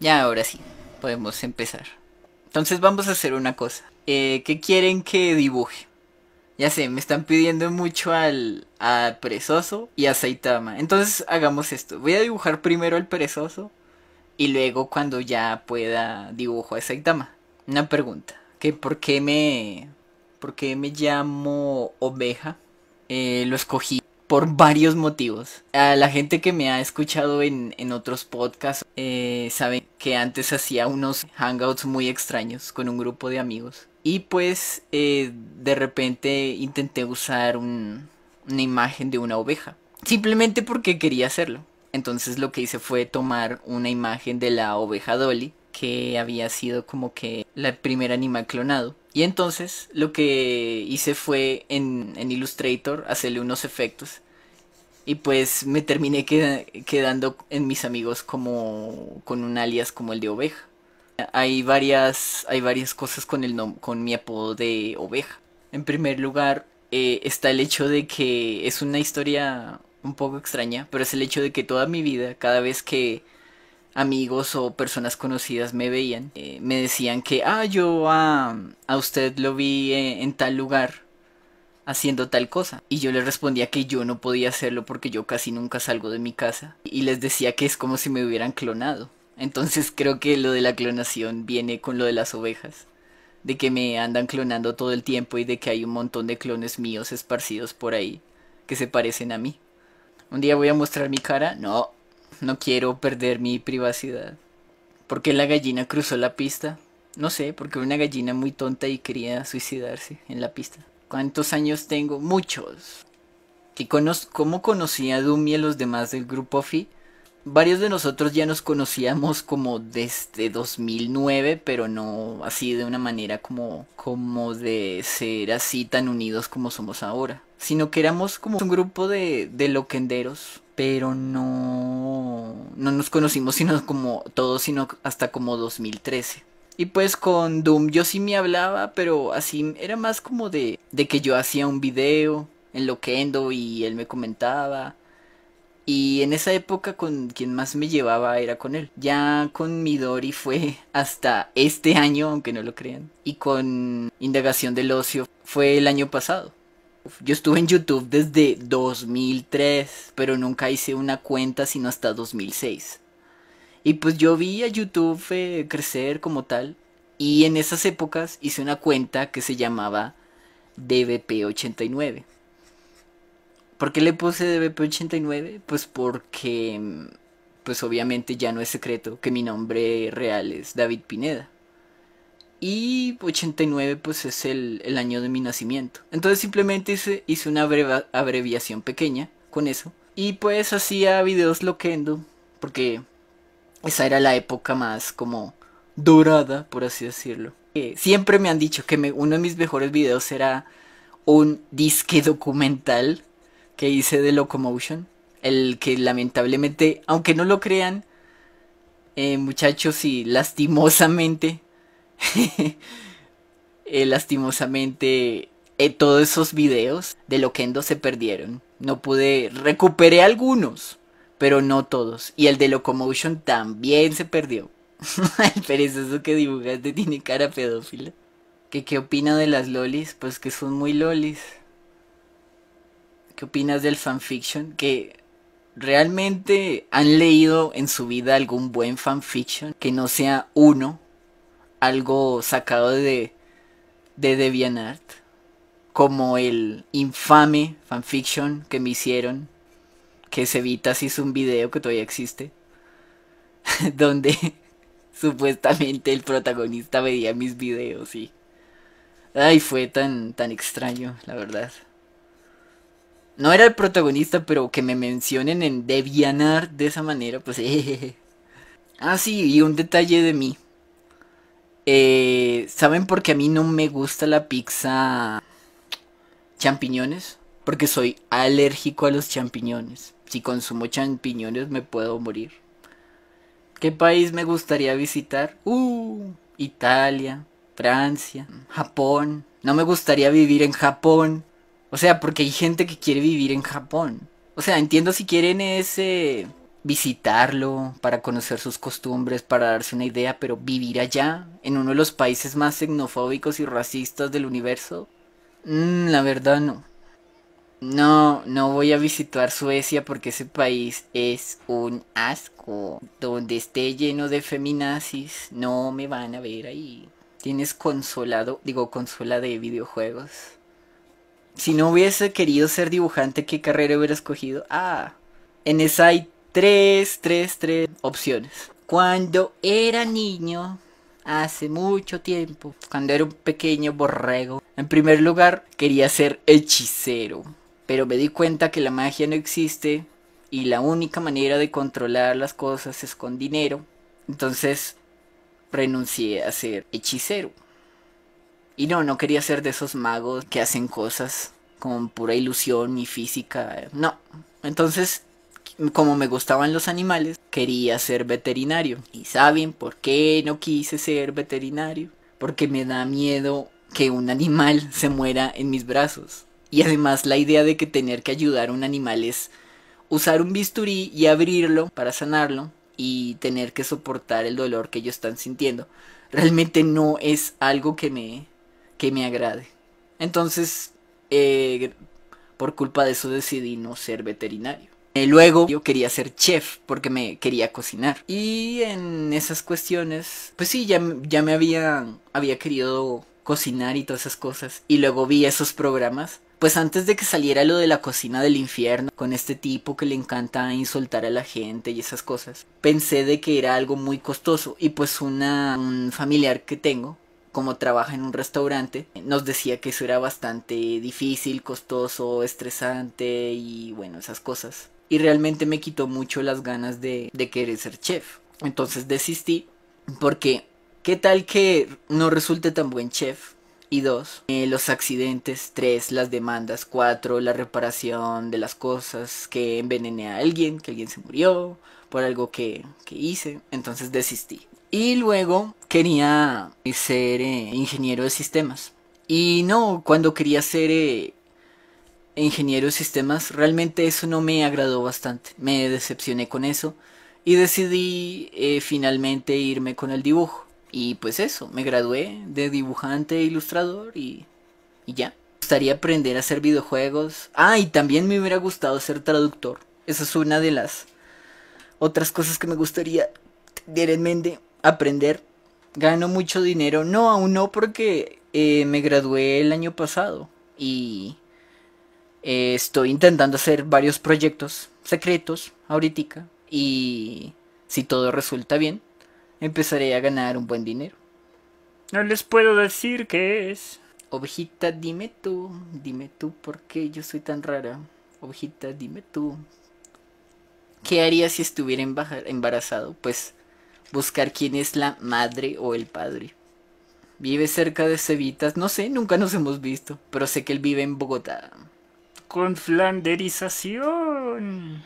Ya, ahora sí, podemos empezar. Entonces vamos a hacer una cosa. Eh, ¿Qué quieren que dibuje? Ya sé, me están pidiendo mucho al, al perezoso y a Saitama. Entonces hagamos esto. Voy a dibujar primero al perezoso y luego cuando ya pueda dibujo a Saitama. Una pregunta. ¿Que ¿Por qué me, por qué me llamo oveja? Eh, lo escogí por varios motivos. la gente que me ha escuchado en, otros podcasts eh, sabe que antes hacía unos hangouts muy extraños con un grupo de amigos. Y pues eh, de repente intenté usar una imagen de una oveja. Simplemente porque quería hacerlo. Entonces lo que hice fue tomar una imagen de la oveja Dolly que había sido como que la primer animal clonado. Y entonces lo que hice fue en, en Illustrator hacerle unos efectos. Y pues me terminé quedando en mis amigos como con un alias como el de oveja. Hay varias, hay varias cosas con, el con mi apodo de oveja. En primer lugar eh, está el hecho de que es una historia un poco extraña, pero es el hecho de que toda mi vida, cada vez que amigos o personas conocidas me veían, eh, me decían que, ah, yo a, a usted lo vi eh, en tal lugar haciendo tal cosa. Y yo les respondía que yo no podía hacerlo porque yo casi nunca salgo de mi casa. Y les decía que es como si me hubieran clonado. Entonces creo que lo de la clonación viene con lo de las ovejas. De que me andan clonando todo el tiempo y de que hay un montón de clones míos esparcidos por ahí que se parecen a mí. Un día voy a mostrar mi cara. No, no quiero perder mi privacidad. ¿Por qué la gallina cruzó la pista? No sé, porque una gallina muy tonta y quería suicidarse en la pista. ¿Cuántos años tengo? Muchos. ¿Cómo conocía a Doom y a los demás del grupo Fi? Varios de nosotros ya nos conocíamos como desde 2009, pero no así de una manera como, como de ser así tan unidos como somos ahora. Sino que éramos como un grupo de, de loquenderos pero no, no nos conocimos sino como todos, sino hasta como 2013. Y pues con Doom yo sí me hablaba, pero así era más como de, que yo hacía un video en Loquendo y él me comentaba. Y en esa época con quien más me llevaba era con él. Ya con Midori fue hasta este año, aunque no lo crean. Y con Indagación del Ocio fue el año pasado yo estuve en YouTube desde 2003, pero nunca hice una cuenta sino hasta 2006. Y pues yo vi a YouTube eh, crecer como tal. Y en esas épocas hice una cuenta que se llamaba DBP89. ¿Por qué le puse DBP89? Pues porque, mm, pues obviamente ya no es secreto que mi nombre real es David Pineda y 89 pues es el, el año de mi nacimiento. Entonces simplemente hice, hice una abreviación pequeña con eso. Y pues hacía videos loquendo porque esa era la época más como dorada, por así decirlo. Eh, siempre me han dicho que uno de mis mejores videos era un disque documental que hice de Locomotion. El que lamentablemente, aunque no lo crean, eh, muchachos, y lastimosamente Eh, lastimosamente, eh, todos esos videos de lo Loquendo se perdieron. No pude, recuperé algunos, pero no todos. Y el de Locomotion también se perdió. el perezoso que dibujaste tiene cara pedófila. ¿Qué, ¿Qué opina de las lolis? Pues que son muy lolis. ¿Qué opinas del fanfiction? Que realmente han leído en su vida algún buen fanfiction que no sea uno algo sacado de, de DeviantArt, como el infame fanfiction que me hicieron, que se si es un video que todavía existe, donde supuestamente el protagonista veía mis videos y... Ay, fue tan, tan extraño, la verdad. No era el protagonista, pero que me mencionen en DeviantArt de esa manera, pues... Ah, sí, y un detalle de mí eh, ¿Saben por qué a mí no me gusta la pizza champiñones? Porque soy alérgico a los champiñones. Si consumo champiñones me puedo morir. ¿Qué país me gustaría visitar? Uh, Italia, Francia, Japón. No me gustaría vivir en Japón. O sea, porque hay gente que quiere vivir en Japón. O sea, entiendo si quieren ese visitarlo, para conocer sus costumbres, para darse una idea, pero vivir allá, en uno de los países más xenofóbicos y racistas del universo? Mm, la verdad no. No, no voy a visitar Suecia porque ese país es un asco. Donde esté lleno de feminazis, no me van a ver ahí. Tienes consolado, digo, consola de videojuegos. Si no hubiese querido ser dibujante, ¿qué carrera hubiera escogido? Ah, en esa Tres, tres, tres opciones. Cuando era niño, hace mucho tiempo, cuando era un pequeño borrego, en primer lugar quería ser hechicero, pero me di cuenta que la magia no existe y la única manera de controlar las cosas es con dinero, entonces renuncié a ser hechicero. Y no, no quería ser de esos magos que hacen cosas con pura ilusión y física, no. Entonces como me gustaban los animales, quería ser veterinario. ¿Y saben por qué no quise ser veterinario? Porque me da miedo que un animal se muera en mis brazos. Y además la idea de que tener que ayudar a un animal es usar un bisturí y abrirlo para sanarlo y tener que soportar el dolor que ellos están sintiendo. Realmente no es algo que me, que me agrade. Entonces, eh, por culpa de eso decidí no ser veterinario. Eh, luego yo quería ser chef porque me quería cocinar. Y en esas cuestiones, pues sí, ya, ya me había había querido cocinar y todas esas cosas. Y luego vi esos programas. Pues antes de que saliera lo de la cocina del infierno, con este tipo que le encanta insultar a la gente y esas cosas, pensé de que era algo muy costoso. Y pues una, un familiar que tengo, como trabaja en un restaurante, nos decía que eso era bastante difícil, costoso, estresante y bueno, esas cosas y realmente me quitó mucho las ganas de, de querer ser chef. Entonces desistí porque qué tal que no resulte tan buen chef y dos, eh, los accidentes, tres, las demandas, cuatro, la reparación de las cosas, que envenené a alguien, que alguien se murió por algo que, que hice, entonces desistí. Y luego quería eh, ser eh, ingeniero de sistemas. Y no, cuando quería ser ingeniero de sistemas, realmente eso no me agradó bastante. Me decepcioné con eso y decidí eh, finalmente irme con el dibujo. Y pues eso, me gradué de dibujante e ilustrador y, y ya. Me gustaría aprender a hacer videojuegos. Ah, y también me hubiera gustado ser traductor. Esa es una de las otras cosas que me gustaría tener en mente, aprender. Gano mucho dinero. No, aún no porque eh, me gradué el año pasado y eh, estoy intentando hacer varios proyectos secretos ahorita y si todo resulta bien, empezaré a ganar un buen dinero. No les puedo decir qué es. Ovejita, dime tú, dime tú por qué yo soy tan rara. Ojita, dime tú. ¿Qué haría si estuviera embarazado? Pues buscar quién es la madre o el padre. Vive cerca de Cevitas, no sé, nunca nos hemos visto, pero sé que él vive en Bogotá con flanderización.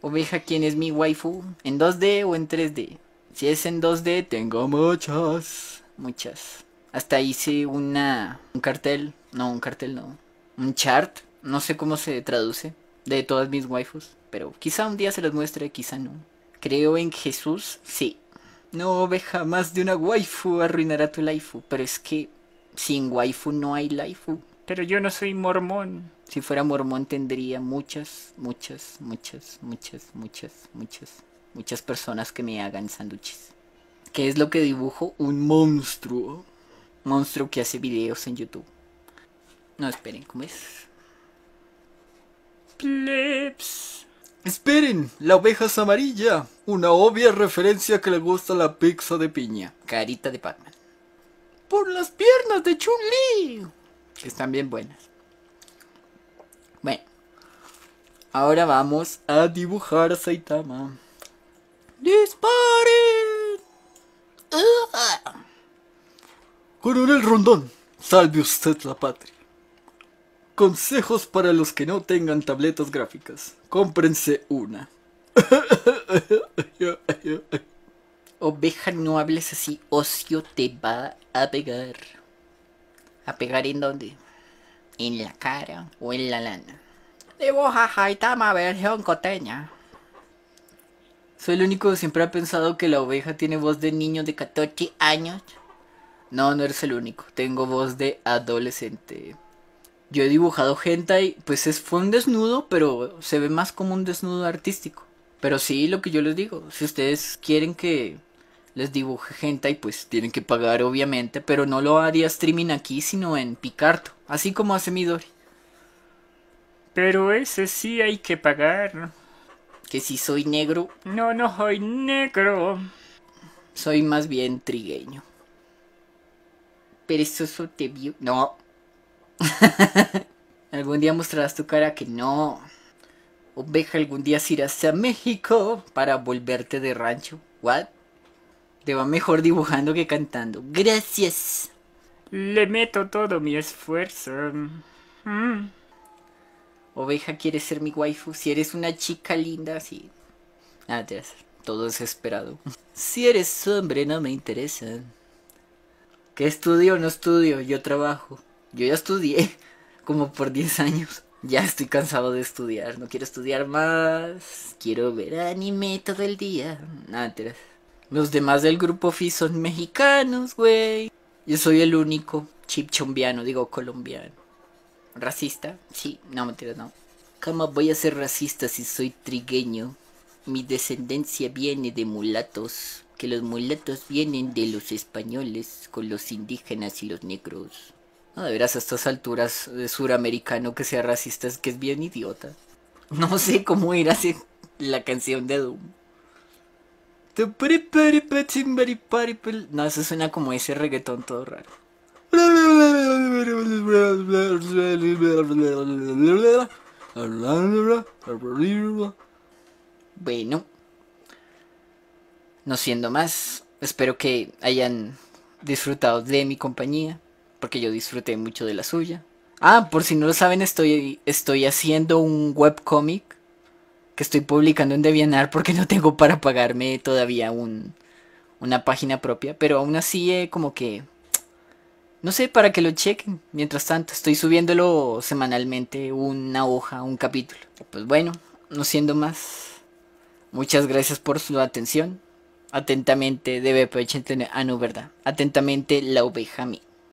Oveja, ¿quién es mi waifu? ¿En 2D o en 3D? Si es en 2D, tengo muchas. Muchas. Hasta hice una. un cartel. No, un cartel no. Un chart. No sé cómo se traduce. De todas mis waifus. Pero quizá un día se los muestre, quizá no. Creo en Jesús, sí. No, oveja, más de una waifu arruinará tu laifu. Pero es que sin waifu no hay laifu. Pero yo no soy mormón. Si fuera mormón tendría muchas, muchas, muchas, muchas, muchas, muchas, muchas personas que me hagan sándwiches. ¿Qué es lo que dibujo? Un monstruo. Monstruo que hace videos en YouTube. No, esperen, ¿cómo es? Plebs. Esperen, la oveja es amarilla. Una obvia referencia que le gusta la pizza de piña. Carita de pac Por las piernas de Chun-Li están bien buenas. Bueno, ahora vamos a dibujar a Saitama. ¡Disparen! Coronel Rondón, salve usted la patria. Consejos para los que no tengan tabletas gráficas. Cómprense una. Oveja, no hables así, ocio te va a pegar. ¿A pegar en dónde? ¿En la cara o en la lana? Dibuja Jaitama versión coteña. Soy el único que siempre ha pensado que la oveja tiene voz de niño de 14 años. No, no eres el único. Tengo voz de adolescente. Yo he dibujado gente y pues es, fue un desnudo, pero se ve más como un desnudo artístico. Pero sí, lo que yo les digo, si ustedes quieren que les dibuje gente y pues tienen que pagar obviamente, pero no lo haría streaming aquí sino en Picarto, así como hace Midori. Pero ese sí hay que pagar. ¿Que si soy negro? No, no soy negro. Soy más bien trigueño. Perezoso te vio. No. algún día mostrarás tu cara que no. Oveja, algún día irás a México para volverte de rancho. ¿What? Te va mejor dibujando que cantando. Gracias. Le meto todo mi esfuerzo. Mm. Oveja quiere ser mi waifu. Si eres una chica linda, sí. Ah, todo desesperado. Si eres hombre, no me interesa. ¿Qué estudio o no estudio? Yo trabajo. Yo ya estudié como por 10 años. Ya estoy cansado de estudiar. No quiero estudiar más. Quiero ver anime todo el día. Ah, Nada, los demás del grupo Fi son mexicanos, güey. Yo soy el único chipchombiano, digo colombiano. ¿Racista? Sí, no mentira, no. ¿Cómo voy a ser racista si soy trigueño? Mi descendencia viene de mulatos, que los mulatos vienen de los españoles con los indígenas y los negros. No, de veras, a estas alturas de suramericano que sea racista es que es bien idiota. No sé cómo ir hacer la canción de Doom. No, eso suena como ese reggaetón todo raro. Bueno, no siendo más, espero que hayan disfrutado de mi compañía, porque yo disfruté mucho de la suya. Ah, por si no lo saben, estoy, estoy haciendo un webcomic que estoy publicando en DeviantArt porque no tengo para pagarme todavía un, una página propia. Pero aún así, eh, como que. No sé, para que lo chequen. Mientras tanto, estoy subiéndolo semanalmente, una hoja, un capítulo. Pues bueno, no siendo más. Muchas gracias por su atención. Atentamente, DBP89. Ah, no, ¿verdad? Atentamente, la oveja mía.